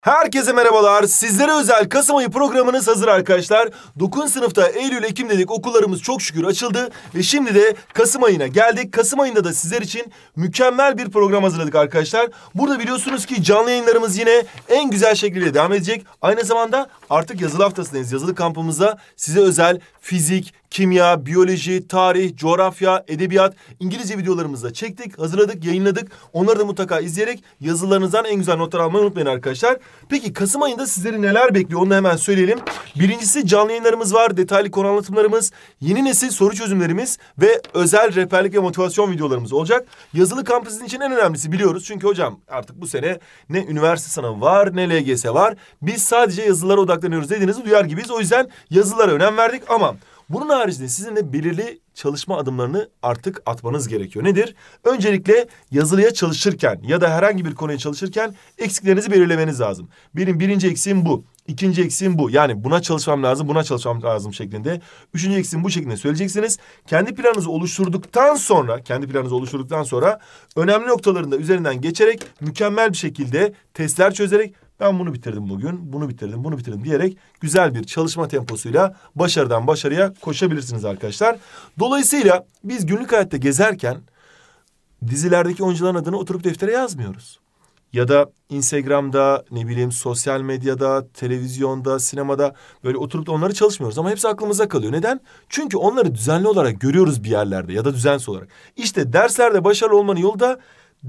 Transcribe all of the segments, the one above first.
Herkese merhabalar. Sizlere özel Kasım ayı programınız hazır arkadaşlar. 9. sınıfta Eylül, Ekim dedik okullarımız çok şükür açıldı. Ve şimdi de Kasım ayına geldik. Kasım ayında da sizler için mükemmel bir program hazırladık arkadaşlar. Burada biliyorsunuz ki canlı yayınlarımız yine en güzel şekilde devam edecek. Aynı zamanda artık yazılı haftasındayız. Yazılı kampımızda size özel fizik, kimya, biyoloji, tarih, coğrafya, edebiyat İngilizce videolarımızı da çektik, hazırladık, yayınladık. Onları da mutlaka izleyerek yazılarınızdan en güzel notlar almayı unutmayın arkadaşlar. Peki Kasım ayında sizleri neler bekliyor onu hemen söyleyelim. Birincisi canlı yayınlarımız var, detaylı konu anlatımlarımız, yeni nesil soru çözümlerimiz ve özel rehberlik ve motivasyon videolarımız olacak. Yazılı kamp için en önemlisi biliyoruz. Çünkü hocam artık bu sene ne üniversite sınavı var ne LGS var. Biz sadece yazılara odaklanıyoruz dediğinizi duyar gibiyiz. O yüzden yazılara önem verdik ama bunun haricinde sizin de belirli çalışma adımlarını artık atmanız gerekiyor. Nedir? Öncelikle yazılıya çalışırken ya da herhangi bir konuya çalışırken eksiklerinizi belirlemeniz lazım. Benim birinci eksiğim bu. İkinci eksiğim bu. Yani buna çalışmam lazım, buna çalışmam lazım şeklinde. Üçüncü eksiğim bu şeklinde söyleyeceksiniz. Kendi planınızı oluşturduktan sonra, kendi planınızı oluşturduktan sonra önemli noktalarında üzerinden geçerek mükemmel bir şekilde testler çözerek ben bunu bitirdim bugün, bunu bitirdim, bunu bitirdim diyerek güzel bir çalışma temposuyla başarıdan başarıya koşabilirsiniz arkadaşlar. Dolayısıyla biz günlük hayatta gezerken dizilerdeki oyuncuların adını oturup deftere yazmıyoruz. Ya da Instagram'da, ne bileyim sosyal medyada, televizyonda, sinemada böyle oturup da onları çalışmıyoruz. Ama hepsi aklımıza kalıyor. Neden? Çünkü onları düzenli olarak görüyoruz bir yerlerde ya da düzensiz olarak. İşte derslerde başarılı olmanın yolu da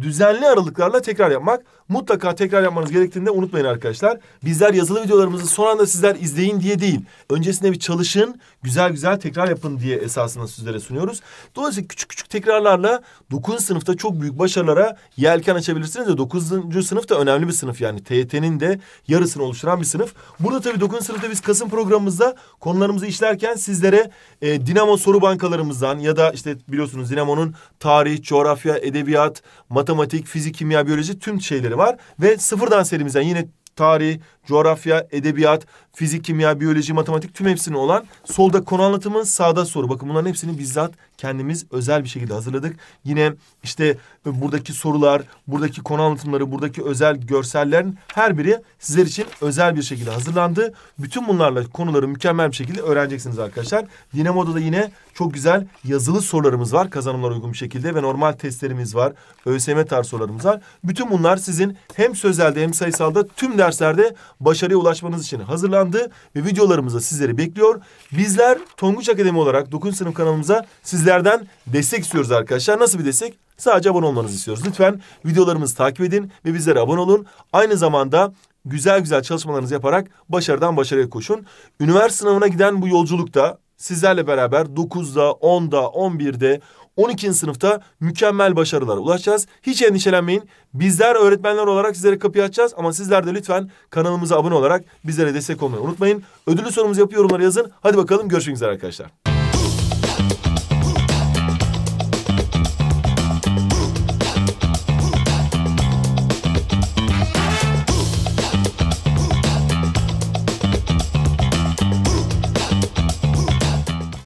düzenli aralıklarla tekrar yapmak. Mutlaka tekrar yapmanız gerektiğini de unutmayın arkadaşlar. Bizler yazılı videolarımızı son anda sizler izleyin diye değil. Öncesinde bir çalışın, güzel güzel tekrar yapın diye esasında sizlere sunuyoruz. Dolayısıyla küçük küçük tekrarlarla 9. sınıfta çok büyük başarılara yelken açabilirsiniz de 9. sınıf da önemli bir sınıf yani TYT'nin de yarısını oluşturan bir sınıf. Burada tabii 9. sınıfta biz Kasım programımızda konularımızı işlerken sizlere e, Dinamo soru bankalarımızdan ya da işte biliyorsunuz Dinamo'nun tarih, coğrafya, edebiyat, matematik, fizik, kimya, biyoloji tüm şeyleri var. Ve sıfırdan serimizden yine tarih, coğrafya, edebiyat, fizik, kimya, biyoloji, matematik tüm hepsini olan solda konu anlatımı, sağda soru. Bakın bunların hepsini bizzat kendimiz özel bir şekilde hazırladık. Yine işte e, buradaki sorular, buradaki konu anlatımları, buradaki özel görsellerin her biri sizler için özel bir şekilde hazırlandı. Bütün bunlarla konuları mükemmel bir şekilde öğreneceksiniz arkadaşlar. Dinamo'da da yine çok güzel yazılı sorularımız var kazanımlara uygun bir şekilde ve normal testlerimiz var. ÖSYM tarz sorularımız var. Bütün bunlar sizin hem sözelde hem sayısalda tüm ders derslerde başarıya ulaşmanız için hazırlandı ve videolarımızda sizleri bekliyor. Bizler Tonguç Akademi olarak 9. sınıf kanalımıza sizlerden destek istiyoruz arkadaşlar. Nasıl bir destek? Sadece abone olmanızı istiyoruz. Lütfen videolarımızı takip edin ve bizlere abone olun. Aynı zamanda güzel güzel çalışmalarınızı yaparak başarıdan başarıya koşun. Üniversite sınavına giden bu yolculukta sizlerle beraber 9'da, 10'da, 11'de, 12. sınıfta mükemmel başarılar ulaşacağız. Hiç endişelenmeyin. Bizler öğretmenler olarak sizlere kapıyı açacağız ama sizler de lütfen kanalımıza abone olarak bizlere destek olmayı unutmayın. Ödüllü sorumuzu yapıyor yorumlara yazın. Hadi bakalım görüşmek üzere arkadaşlar.